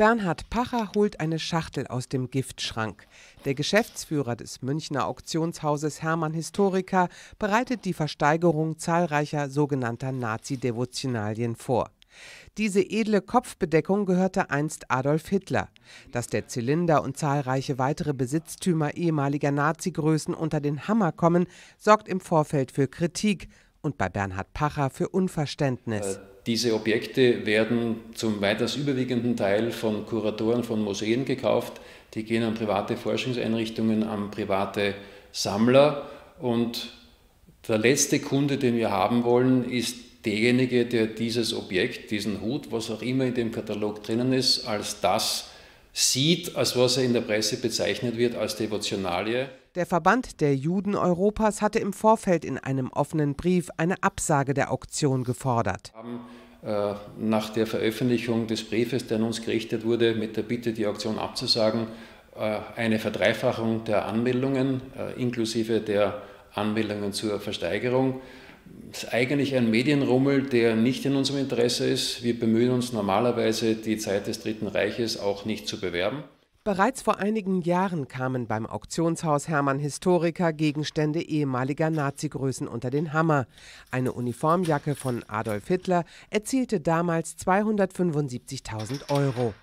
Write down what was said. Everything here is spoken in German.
Bernhard Pacher holt eine Schachtel aus dem Giftschrank. Der Geschäftsführer des Münchner Auktionshauses Hermann Historiker bereitet die Versteigerung zahlreicher sogenannter Nazi-Devotionalien vor. Diese edle Kopfbedeckung gehörte einst Adolf Hitler. Dass der Zylinder und zahlreiche weitere Besitztümer ehemaliger Nazi-Größen unter den Hammer kommen, sorgt im Vorfeld für Kritik und bei Bernhard Pacher für Unverständnis. Diese Objekte werden zum weiters überwiegenden Teil von Kuratoren von Museen gekauft. Die gehen an private Forschungseinrichtungen, an private Sammler. Und der letzte Kunde, den wir haben wollen, ist derjenige, der dieses Objekt, diesen Hut, was auch immer in dem Katalog drinnen ist, als das sieht, als was er in der Presse bezeichnet wird als Devotionalie. Der Verband der Juden Europas hatte im Vorfeld in einem offenen Brief eine Absage der Auktion gefordert. Haben, äh, nach der Veröffentlichung des Briefes, der an uns gerichtet wurde, mit der Bitte, die Auktion abzusagen, äh, eine Verdreifachung der Anmeldungen äh, inklusive der Anmeldungen zur Versteigerung ist eigentlich ein Medienrummel, der nicht in unserem Interesse ist. Wir bemühen uns normalerweise, die Zeit des Dritten Reiches auch nicht zu bewerben. Bereits vor einigen Jahren kamen beim Auktionshaus Hermann Historiker Gegenstände ehemaliger Nazi-Größen unter den Hammer. Eine Uniformjacke von Adolf Hitler erzielte damals 275.000 Euro.